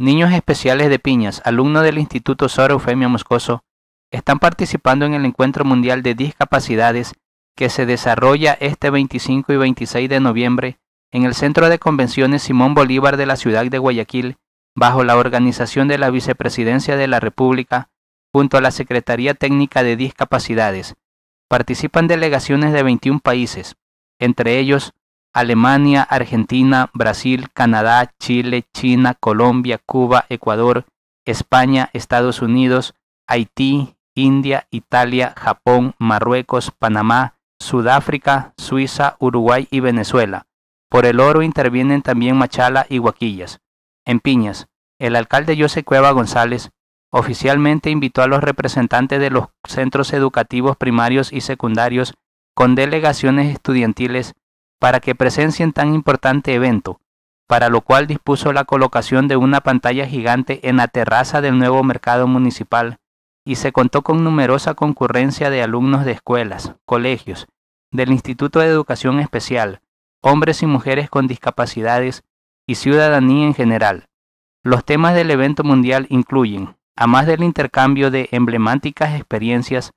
Niños especiales de Piñas, alumnos del Instituto Sora Eufemia Moscoso, están participando en el Encuentro Mundial de Discapacidades que se desarrolla este 25 y 26 de noviembre en el Centro de Convenciones Simón Bolívar de la ciudad de Guayaquil, bajo la organización de la Vicepresidencia de la República, junto a la Secretaría Técnica de Discapacidades. Participan delegaciones de 21 países, entre ellos Alemania, Argentina, Brasil, Canadá, Chile, China, Colombia, Cuba, Ecuador, España, Estados Unidos, Haití, India, Italia, Japón, Marruecos, Panamá, Sudáfrica, Suiza, Uruguay y Venezuela. Por el oro intervienen también Machala y Guaquillas. En Piñas, el alcalde José Cueva González oficialmente invitó a los representantes de los centros educativos primarios y secundarios con delegaciones estudiantiles para que presencien tan importante evento, para lo cual dispuso la colocación de una pantalla gigante en la terraza del nuevo mercado municipal y se contó con numerosa concurrencia de alumnos de escuelas, colegios, del Instituto de Educación Especial, hombres y mujeres con discapacidades y ciudadanía en general. Los temas del evento mundial incluyen, a más del intercambio de emblemáticas experiencias,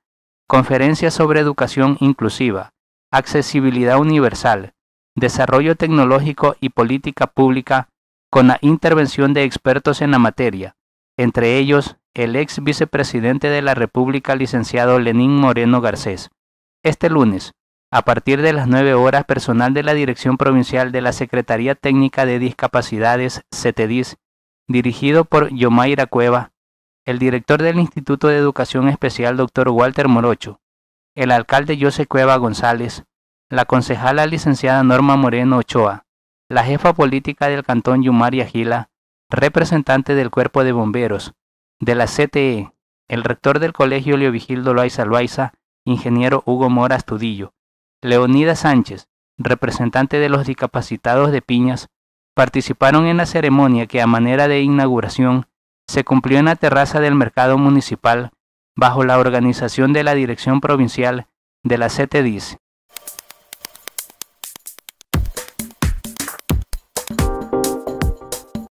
conferencias sobre educación inclusiva, accesibilidad universal, desarrollo tecnológico y política pública con la intervención de expertos en la materia, entre ellos el ex vicepresidente de la República, licenciado Lenín Moreno Garcés. Este lunes, a partir de las 9 horas, personal de la Dirección Provincial de la Secretaría Técnica de Discapacidades, CTDIS, dirigido por Yomaira Cueva, el director del Instituto de Educación Especial, Dr. Walter Morocho, el alcalde José Cueva González, la concejala licenciada Norma Moreno Ochoa, la jefa política del cantón Yumaria Gila, representante del Cuerpo de Bomberos, de la CTE, el rector del Colegio Leovigildo Loaiza Loaiza, ingeniero Hugo Mora Astudillo, Leonida Sánchez, representante de los discapacitados de Piñas, participaron en la ceremonia que a manera de inauguración se cumplió en la terraza del mercado municipal bajo la organización de la Dirección Provincial de la CETEDIS